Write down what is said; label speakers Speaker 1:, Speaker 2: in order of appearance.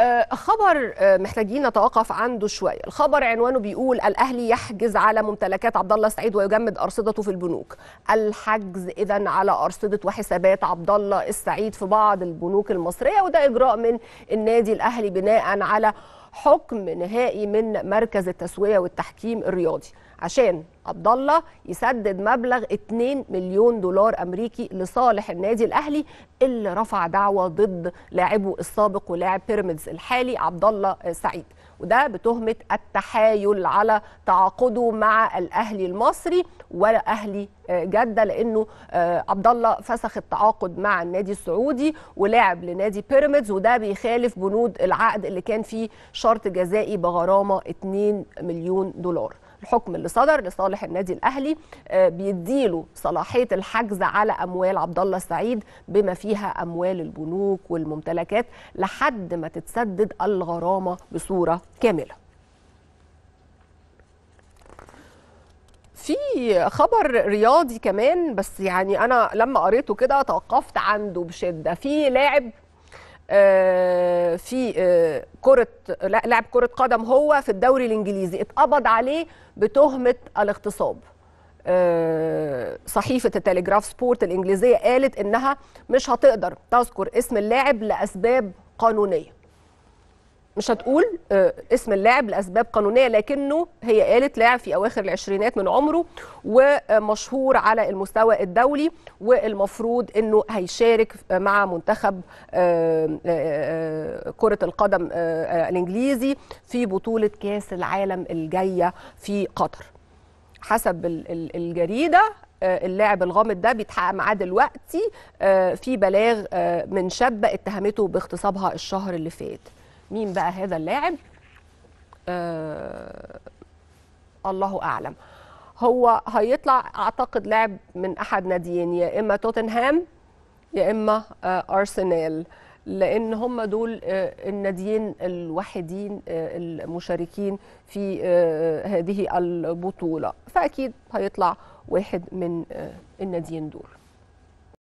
Speaker 1: آه، خبر آه، محتاجين نتوقف عنده شويه الخبر عنوانه بيقول الاهلي يحجز على ممتلكات عبد الله السعيد ويجمد ارصدته في البنوك الحجز اذا على ارصده وحسابات عبد الله السعيد في بعض البنوك المصريه وده اجراء من النادي الاهلي بناء على حكم نهائي من مركز التسويه والتحكيم الرياضي عشان عبد الله يسدد مبلغ 2 مليون دولار امريكي لصالح النادي الاهلي اللي رفع دعوه ضد لاعبه السابق ولاعب بيراميدز الحالي عبد الله سعيد وده بتهمه التحايل على تعاقده مع الاهلي المصري ولا اهلي آه، جده لانه آه، عبد الله فسخ التعاقد مع النادي السعودي ولعب لنادي بيراميدز وده بيخالف بنود العقد اللي كان فيه شرط جزائي بغرامه 2 مليون دولار الحكم اللي صدر لصالح النادي الاهلي آه، بيديله صلاحيه الحجز على اموال عبد الله السعيد بما فيها اموال البنوك والممتلكات لحد ما تتسدد الغرامه بصوره كامله في خبر رياضي كمان بس يعني انا لما قريته كده توقفت عنده بشده في لاعب آه، في آه، كره لاعب كره قدم هو في الدوري الانجليزي اتقبض عليه بتهمه الاغتصاب آه، صحيفة التليجراف سبورت الإنجليزية قالت إنها مش هتقدر تذكر اسم اللاعب لأسباب قانونية مش هتقول آه، اسم اللاعب لاسباب قانونيه لكنه هي قالت لاعب في اواخر العشرينات من عمره ومشهور على المستوى الدولي والمفروض انه هيشارك مع منتخب آه، آه، كره القدم الانجليزي في بطوله كاس العالم الجايه في قطر حسب الجريده اللاعب الغامض ده بيتحقق معاه دلوقتي في بلاغ من شابه اتهمته باغتصابها الشهر اللي فات مين بقى هذا اللاعب آه الله اعلم هو هيطلع اعتقد لاعب من احد ناديين يا اما توتنهام يا اما آه ارسنال لان هم دول آه، الناديين الوحيدين آه، المشاركين في آه، هذه البطوله فاكيد هيطلع واحد من الناديين دول